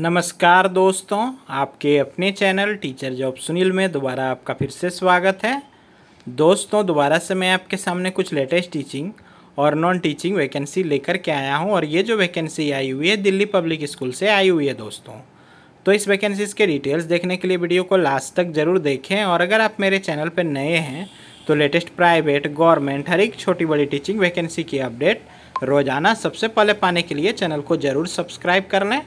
नमस्कार दोस्तों आपके अपने चैनल टीचर जॉब सुनील में दोबारा आपका फिर से स्वागत है दोस्तों दोबारा से मैं आपके सामने कुछ लेटेस्ट टीचिंग और नॉन टीचिंग वैकेंसी लेकर के आया हूं और ये जो वैकेंसी आई हुई है दिल्ली पब्लिक स्कूल से आई हुई है दोस्तों तो इस वैकेंसीज़ के डिटेल्स देखने के लिए वीडियो को लास्ट तक ज़रूर देखें और अगर आप मेरे चैनल पर नए हैं तो लेटेस्ट प्राइवेट गवर्नमेंट हर एक छोटी बड़ी टीचिंग वैकेंसी की अपडेट रोज़ाना सबसे पहले पाने के लिए चैनल को ज़रूर सब्सक्राइब कर लें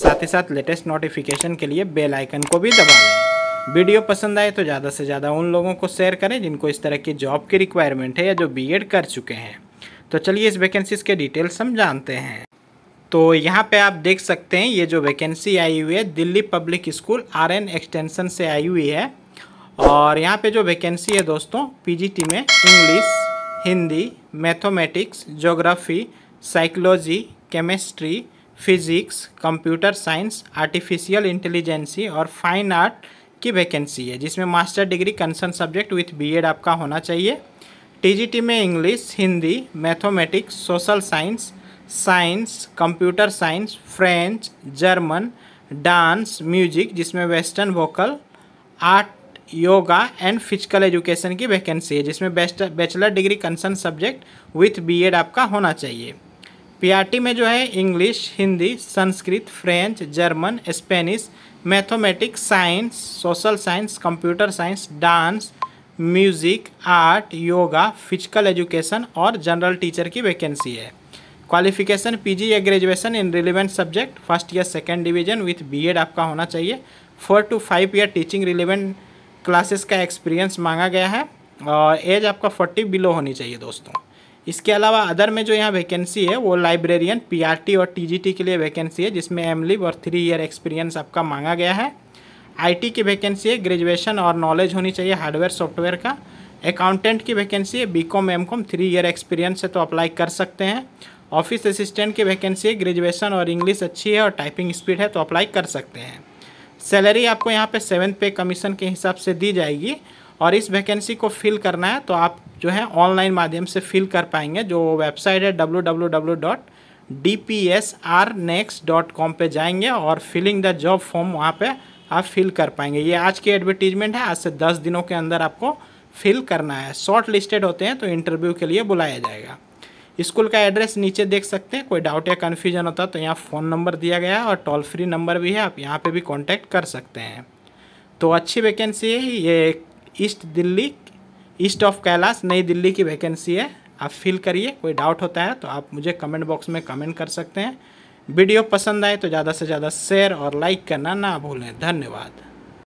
साथ ही साथ लेटेस्ट नोटिफिकेशन के लिए बेल आइकन को भी दबा लें वीडियो पसंद आए तो ज़्यादा से ज़्यादा उन लोगों को शेयर करें जिनको इस तरह की जॉब की रिक्वायरमेंट है या जो बी कर चुके हैं तो चलिए इस वैकेंसीज़ के डिटेल्स हम जानते हैं तो यहाँ पे आप देख सकते हैं ये जो वैकेंसी आई हुई है Delhi Public School R N extension से आई हुई है और यहाँ पे जो वैकेंसी है दोस्तों पीजीटी में English Hindi mathematics geography psychology chemistry physics computer science artificial intelligence और फाइन आर्ट की वैकेंसी है जिसमें master degree concern subject with BEd आपका होना चाहिए टीजीटी में English Hindi mathematics social science science computer science French German dance music जिसमें western vocal art yoga and physical education की वैकेंसी है जिसमें best bachelor degree concern subject with BEd आपका होना चाहिए पीआरटी में जो है English Hindi Sanskrit French German Spanish mathematics science social science computer science dance music art yoga physical education और जनरल टीचर की वैकेंसी है क्वालिफिकेशन पी या graduation in relevant subject first year second division with B आपका होना चाहिए four two five year teaching relevant classes का experience मांगा गया है और एज आपका फोर्टी बिलो होनी चाहिए दोस्तों इसके अलावा अदर में जो यहाँ वैकेंसी है वो लाइब्रेरियन पीआरटी और टीजीटी के लिए वैकेंसी है जिसमें लिव e और थ्री ईयर एक्सपीरियंस आपका मांगा गया है आईटी की वैकेंसी है ग्रेजुएशन और नॉलेज होनी चाहिए हार्डवेयर सॉफ्टवेयर का अकाउंटेंट की वैकेंसी है B com M com three year experience है तो अप्लाई कर सकते हैं ऑफिस असिस्टेंट की वैकेंसी है ग्रेजुएशन और इंग्लिश अच्छी है और टाइपिंग स्पीड है तो अप्लाई कर सकते हैं सैलरी आपको यहाँ पे सेवन पे कमीशन के हिसाब से दी जाएगी और इस वैकेंसी को फिल करना है तो आप जो है ऑनलाइन माध्यम से फिल कर पाएंगे जो वेबसाइट है W W W dot D P S R nex dot com पर जाएंगे और फिलिंग द जॉब फॉर्म वहाँ पर आप फिल कर पाएंगे ये आज की एडवर्टीजमेंट है आज से दस दिनों के अंदर आपको फिल करना है शॉर्ट लिस्टेड होते हैं तो इंटरव्यू के लिए बुलाया जाएगा स्कूल का एड्रेस नीचे देख सकते हैं कोई डाउट या कन्फ्यूजन होता तो यहाँ फ़ोन नंबर दिया गया है और टोल फ्री नंबर भी है आप यहाँ पर भी कॉन्टैक्ट कर सकते हैं तो अच्छी वैकेंसी है ये east Delhi east of Kailash New Delhi की वैकेंसी है आप फिल करिए कोई डाउट होता है तो आप मुझे कमेंट बॉक्स में कमेंट कर सकते हैं वीडियो पसंद आए तो ज़्यादा से ज़्यादा शेयर और लाइक करना ना भूलें धन्यवाद